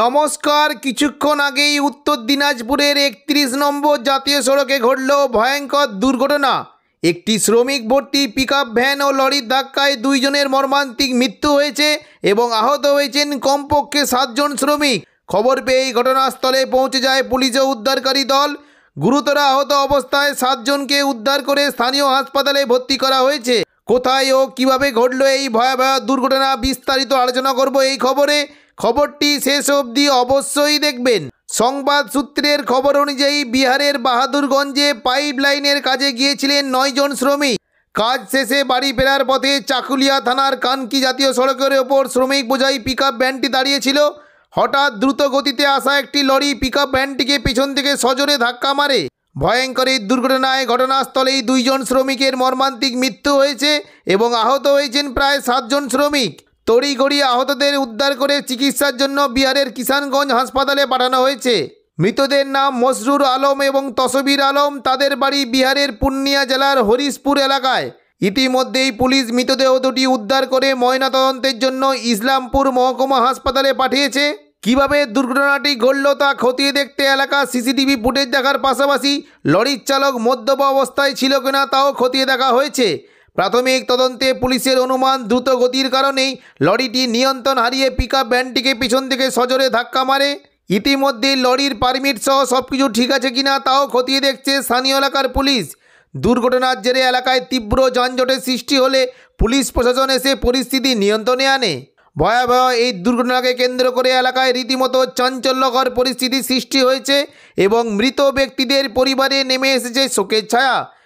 নমস্কার কিছুক্ষণ আগেই উত্তর দিনাজপুরের একত্রিশ নম্বর জাতীয় সড়কে ঘটল ভয়ঙ্কর দুর্ঘটনা একটি শ্রমিক ভর্তি পিক ভ্যান ও লরির ধাক্কায় দুইজনের মর্মান্তিক মৃত্যু হয়েছে এবং আহত হয়েছেন কমপক্ষে সাতজন শ্রমিক খবর পেয়ে ঘটনাস্থলে পৌঁছে যায় পুলিশ ও উদ্ধারকারী দল গুরুতর আহত অবস্থায় সাতজনকে উদ্ধার করে স্থানীয় হাসপাতালে ভর্তি করা হয়েছে কোথায় ও কিভাবে ঘটল এই ভয়াবহ দুর্ঘটনা বিস্তারিত আলোচনা করব এই খবরে খবরটি শেষ অবধি অবশ্যই দেখবেন সংবাদ সূত্রের খবর অনুযায়ী বিহারের বাহাদুরগঞ্জে পাইপ লাইনের কাজে গিয়েছিলেন নয়জন শ্রমিক কাজ শেষে বাড়ি ফেরার পথে চাকুলিয়া থানার কানকি জাতীয় সড়কের ওপর শ্রমিক বোঝাই পিক ভ্যানটি দাঁড়িয়েছিল হঠাৎ দ্রুত গতিতে আসা একটি লরি পিক ভ্যানটিকে পিছন থেকে সজোরে ধাক্কা মারে ভয়ঙ্কর এই দুর্ঘটনায় ঘটনাস্থলেই দুইজন শ্রমিকের মর্মান্তিক মৃত্যু হয়েছে এবং আহত হয়েছেন প্রায় সাতজন শ্রমিক তড়িঘড়ি আহতদের উদ্ধার করে চিকিৎসার জন্য বিহারের কিষানগঞ্জ হাসপাতালে পাঠানো হয়েছে মৃতদের নাম মসরুর আলম এবং তসবির আলম তাদের বাড়ি বিহারের পূর্ণিয়া জেলার হরিশপুর এলাকায় ইতিমধ্যেই পুলিশ মৃতদেহ দুটি উদ্ধার করে ময়নাতদন্তের জন্য ইসলামপুর মহকুমা হাসপাতালে পাঠিয়েছে কিভাবে দুর্ঘটনাটি ঘটল তা খতিয়ে দেখতে এলাকা সিসিটিভি ফুটেজ দেখার পাশাপাশি লরির চালক মদ্যপ অবস্থায় ছিল কিনা তাও খতিয়ে দেখা হয়েছে প্রাথমিক তদন্তে পুলিশের অনুমান দ্রুত গতির কারণেই লরিটি নিয়ন্ত্রণ হারিয়ে পিক ভ্যানটিকে পিছন থেকে সজোরে ধাক্কা মারে ইতিমধ্যে লরির পারমিট সহ সব কিছু ঠিক আছে কিনা তাও খতিয়ে দেখছে স্থানীয় এলাকার পুলিশ দুর্ঘটনার জেরে এলাকায় তীব্র যানজটের সৃষ্টি হলে পুলিশ প্রশাসন এসে পরিস্থিতি নিয়ন্ত্রণে আনে ভয়াবহ এই দুর্ঘটনাকে কেন্দ্র করে এলাকায় রীতিমতো চাঞ্চল্যকর পরিস্থিতি সৃষ্টি হয়েছে এবং মৃত ব্যক্তিদের পরিবারে নেমে এসেছে শোকের ছায়া